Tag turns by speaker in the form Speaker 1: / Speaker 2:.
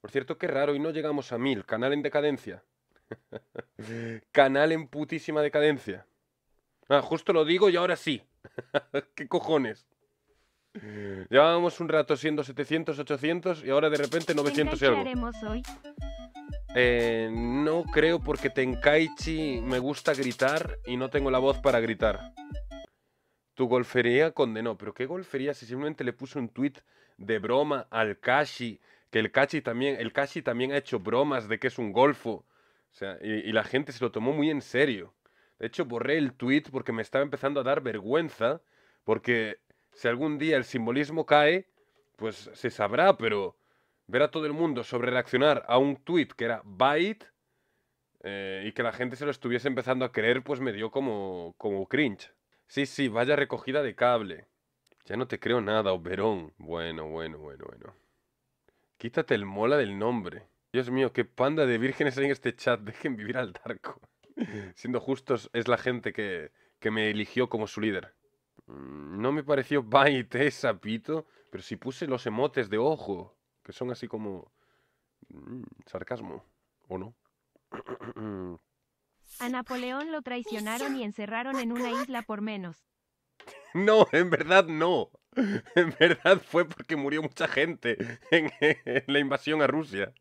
Speaker 1: Por cierto, qué raro, y no llegamos a mil. Canal en decadencia. Canal en putísima decadencia. Ah, justo lo digo y ahora sí. ¿Qué cojones? Llevábamos un rato siendo 700, 800 y ahora de repente 900 y algo. hoy? Eh, no creo porque Tenkaichi me gusta gritar y no tengo la voz para gritar. Tu golfería condenó. ¿Pero qué golfería si simplemente le puso un tweet de broma al Kashi que el Cachi también, el Cachi también ha hecho bromas de que es un golfo. O sea, y, la gente se lo tomó muy en serio. De hecho, borré el tweet porque me estaba empezando a dar vergüenza, porque si algún día el simbolismo cae, pues se sabrá, pero ver a todo el mundo sobre reaccionar a un tweet que era bite eh, y que la gente se lo estuviese empezando a creer, pues me dio como, como cringe. Sí, sí, vaya recogida de cable. Ya no te creo nada, Oberón. Bueno, bueno, bueno, bueno. Quítate el mola del nombre. Dios mío, qué panda de vírgenes hay en este chat. Dejen vivir al Darko. Mm. Siendo justos, es la gente que, que me eligió como su líder. Mm. No me pareció baite, sapito, pero si puse los emotes de ojo, que son así como... Mm, sarcasmo, ¿o no? A Napoleón lo traicionaron y encerraron en una isla por menos. No, en verdad no. en verdad fue porque murió mucha gente en, la invasión a Rusia.